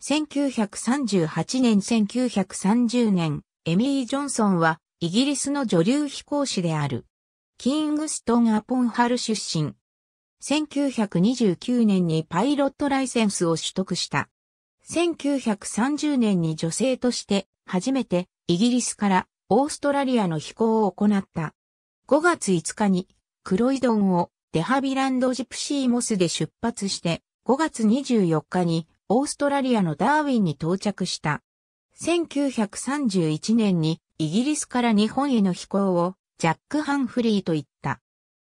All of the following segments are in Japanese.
1938年1930年、エミー・ジョンソンはイギリスの女流飛行士である。キングストン・アポンハル出身。1929年にパイロットライセンスを取得した。1930年に女性として初めてイギリスからオーストラリアの飛行を行った。5月5日にクロイドンをデハビランドジプシーモスで出発して5月24日にオーストラリアのダーウィンに到着した。1931年にイギリスから日本への飛行をジャック・ハンフリーと言った。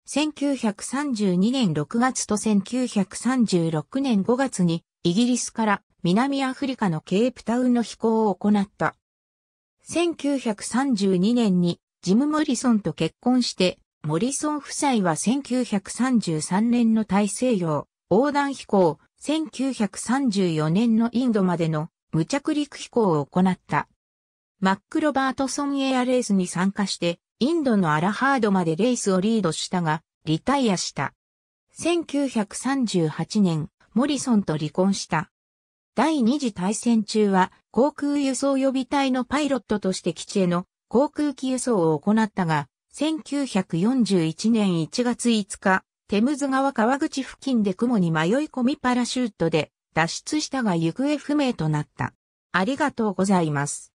1932年6月と1936年5月にイギリスから南アフリカのケープタウンの飛行を行った。1932年にジム・モリソンと結婚して、モリソン夫妻は1933年の大西洋横断飛行1934年のインドまでの無着陸飛行を行った。マック・ロバートソンエアレースに参加して、インドのアラハードまでレースをリードしたが、リタイアした。1938年、モリソンと離婚した。第二次大戦中は、航空輸送予備隊のパイロットとして基地への航空機輸送を行ったが、1941年1月5日、テムズ川川口付近で雲に迷い込みパラシュートで脱出したが行方不明となった。ありがとうございます。